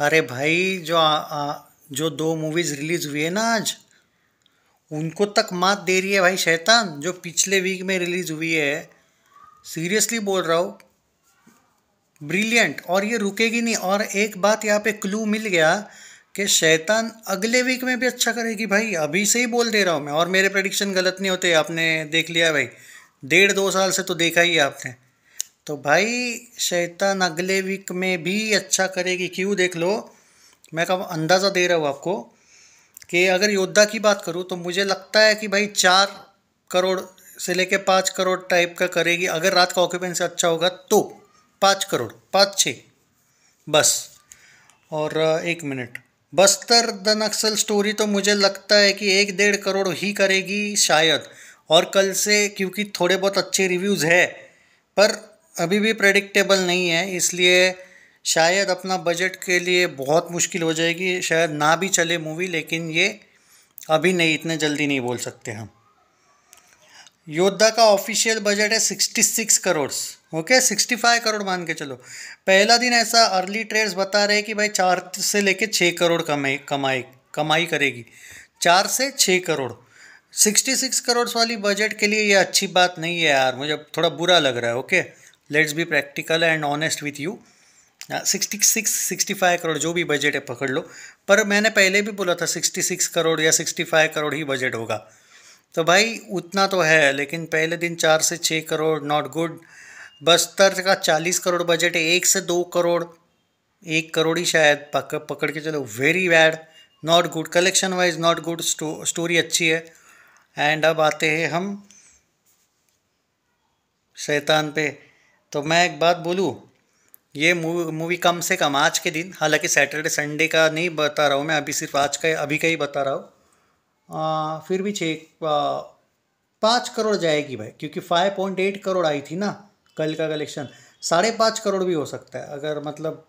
अरे भाई जो आ, आ, जो दो मूवीज़ रिलीज़ हुई है ना आज उनको तक मात दे रही है भाई शैतान जो पिछले वीक में रिलीज़ हुई है सीरियसली बोल रहा हूँ ब्रिलियंट और ये रुकेगी नहीं और एक बात यहाँ पे क्लू मिल गया कि शैतान अगले वीक में भी अच्छा करेगी भाई अभी से ही बोल दे रहा हूँ मैं और मेरे प्रडिक्शन गलत नहीं होते आपने देख लिया भाई डेढ़ दो साल से तो देखा ही है आपने तो भाई शैतान अगले वीक में भी अच्छा करेगी क्यों देख लो मैं कब अंदाज़ा दे रहा हूँ आपको कि अगर योद्धा की बात करूँ तो मुझे लगता है कि भाई चार करोड़ से लेके पाँच करोड़ टाइप का करेगी अगर रात का ऑक्यूपेंसी अच्छा होगा तो पाँच करोड़ पाँच छः बस और एक minute Bastar the Naxal story तो मुझे लगता है कि एक डेढ़ करोड़ ही करेगी शायद और कल से क्योंकि थोड़े बहुत अच्छे रिव्यूज़ है पर अभी भी प्रडिक्टेबल नहीं है इसलिए शायद अपना बजट के लिए बहुत मुश्किल हो जाएगी शायद ना भी चले मूवी लेकिन ये अभी नहीं इतने जल्दी नहीं बोल सकते हम योद्धा का ऑफिशियल बजट है sixty six crore okay sixty five crore मान के चलो पहला दिन ऐसा अर्ली ट्रेड्स बता रहे कि भाई चार से लेके छः करोड़ कमाई कमाई कमाई करेगी चार से छः करोड़ सिक्सटी सिक्स करोड़ वाली बजट के लिए ये अच्छी बात नहीं है यार मुझे थोड़ा बुरा लग रहा है okay okay? Let's be practical and honest with you sixty six sixty five crore जो भी बजट है पकड़ लो पर मैंने पहले भी बोला था सिक्सटी सिक्स करोड़ या सिक्सटी फाइव करोड़ ही बजट होगा तो भाई उतना तो है लेकिन पहले दिन चार से छः करोड़ नॉट गुड बस्तर का चालीस करोड़ बजट है एक से दो करोड़ एक करोड़ ही शायद पक, पकड़ के चलो very bad not good collection wise not good story अच्छी है एंड अब आते हैं हम शैतान पे तो मैं एक बात बोलूँ ये मूवी कम से कम आज के दिन हालांकि सैटरडे संडे का नहीं बता रहा हूँ मैं अभी सिर्फ आज का अभी का ही बता रहा हूँ फिर भी छः पाँच करोड़ जाएगी भाई क्योंकि फाइव पॉइंट एट करोड़ आई थी ना कल का कलेक्शन साढ़े पाँच करोड़ भी हो सकता है अगर मतलब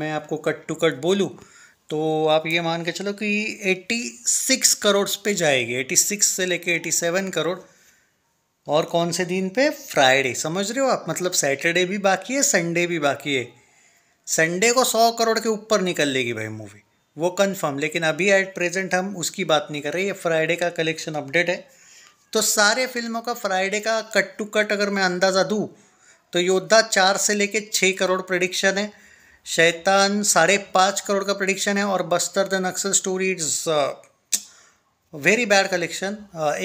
मैं आपको कट टू कट बोलूँ तो आप ये मान के चलो कि एट्टी सिक्स करोड़ पे जाएगी एट्टी सिक्स से लेके एटी सेवन करोड़ और कौन से दिन पे फ्राइडे समझ रहे हो आप मतलब सैटरडे भी बाकी है संडे भी बाकी है संडे को सौ करोड़ के ऊपर निकल लेगी भाई मूवी वो कंफर्म लेकिन अभी एट प्रेजेंट हम उसकी बात नहीं कर रहे ये फ्राइडे का कलेक्शन अपडेट है तो सारे फिल्मों का फ्राइडे का कट टू कट अगर मैं अंदाज़ा दूँ तो योद्धा चार से लेके छः करोड़ प्रडिक्शन है शैतान साढ़े पाँच करोड़ का प्रडिक्शन है और Bastar the Naxal story it's very bad collection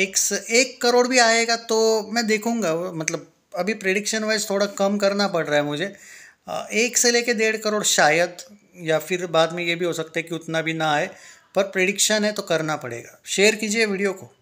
एक एक करोड़ भी आएगा तो मैं देखूंगा मतलब अभी प्रिडिक्शन वाइज थोड़ा कम करना पड़ रहा है मुझे uh, एक से लेके डेढ़ करोड़ शायद या फिर बाद में ये भी हो सकता है कि उतना भी ना आए पर प्रिडिक्शन है तो करना पड़ेगा शेयर कीजिए वीडियो को